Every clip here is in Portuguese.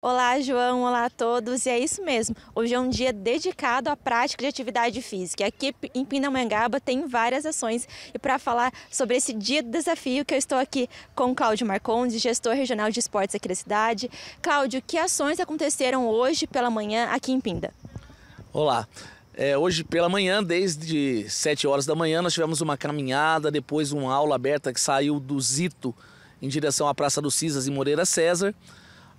Olá, João. Olá a todos. E é isso mesmo. Hoje é um dia dedicado à prática de atividade física. Aqui em Pindamonhangaba tem várias ações. E para falar sobre esse dia do desafio, que eu estou aqui com Cláudio Marcondes, gestor regional de esportes aqui da cidade. Cláudio, que ações aconteceram hoje pela manhã aqui em Pinda? Olá. É, hoje pela manhã, desde 7 horas da manhã, nós tivemos uma caminhada, depois uma aula aberta que saiu do Zito em direção à Praça do Cisas e Moreira César.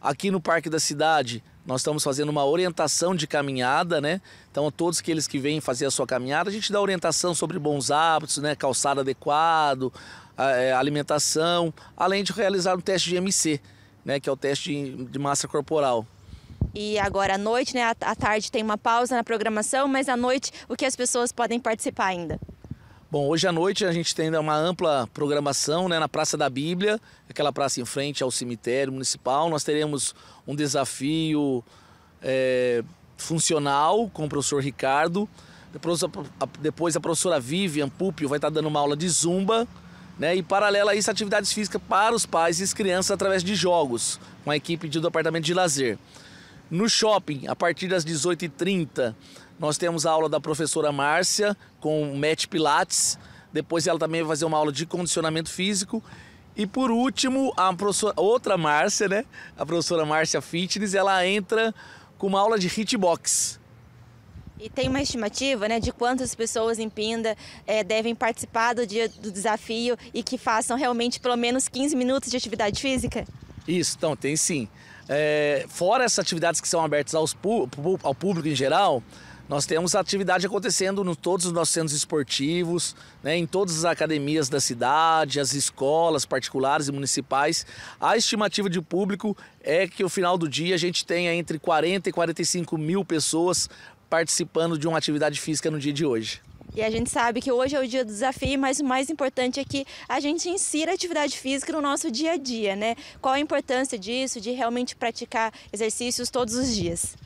Aqui no Parque da Cidade, nós estamos fazendo uma orientação de caminhada, né? Então, a todos aqueles que vêm fazer a sua caminhada, a gente dá orientação sobre bons hábitos, né? Calçado adequado, é, alimentação, além de realizar um teste de MC, né? Que é o teste de massa corporal. E agora à noite, né? À tarde tem uma pausa na programação, mas à noite o que as pessoas podem participar ainda? Bom, hoje à noite a gente tem uma ampla programação né, na Praça da Bíblia, aquela praça em frente ao cemitério municipal. Nós teremos um desafio é, funcional com o professor Ricardo. Depois a, depois a professora Vivian Pupio vai estar dando uma aula de zumba. Né, e paralela a isso, atividades físicas para os pais e as crianças através de jogos, com a equipe do departamento de lazer. No shopping, a partir das 18h30, nós temos a aula da professora Márcia com o Match Pilates. Depois ela também vai fazer uma aula de condicionamento físico. E por último, a outra Márcia, né? A professora Márcia Fitness, ela entra com uma aula de hitbox. E tem uma estimativa né, de quantas pessoas em Pinda é, devem participar do dia do desafio e que façam realmente pelo menos 15 minutos de atividade física? Isso, então tem sim. É, fora essas atividades que são abertas aos, ao público em geral, nós temos atividade acontecendo em todos os nossos centros esportivos, né, em todas as academias da cidade, as escolas particulares e municipais. A estimativa de público é que no final do dia a gente tenha entre 40 e 45 mil pessoas participando de uma atividade física no dia de hoje. E a gente sabe que hoje é o dia do desafio, mas o mais importante é que a gente insira atividade física no nosso dia a dia, né? Qual a importância disso, de realmente praticar exercícios todos os dias?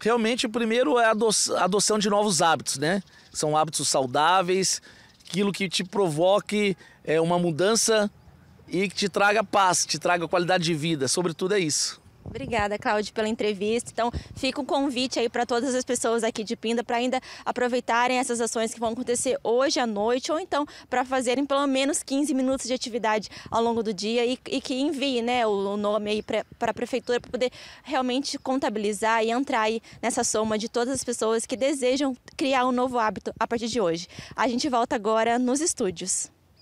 Realmente, o primeiro é a adoção de novos hábitos, né? São hábitos saudáveis, aquilo que te provoque é, uma mudança e que te traga paz, te traga qualidade de vida. Sobretudo é isso. Obrigada, Cláudia, pela entrevista. Então, fica o um convite aí para todas as pessoas aqui de Pinda para ainda aproveitarem essas ações que vão acontecer hoje à noite ou então para fazerem pelo menos 15 minutos de atividade ao longo do dia e, e que envie né, o, nome aí para a prefeitura para poder realmente contabilizar e entrar aí nessa soma de todas as pessoas que desejam criar um novo hábito a partir de hoje. A gente volta agora nos estúdios.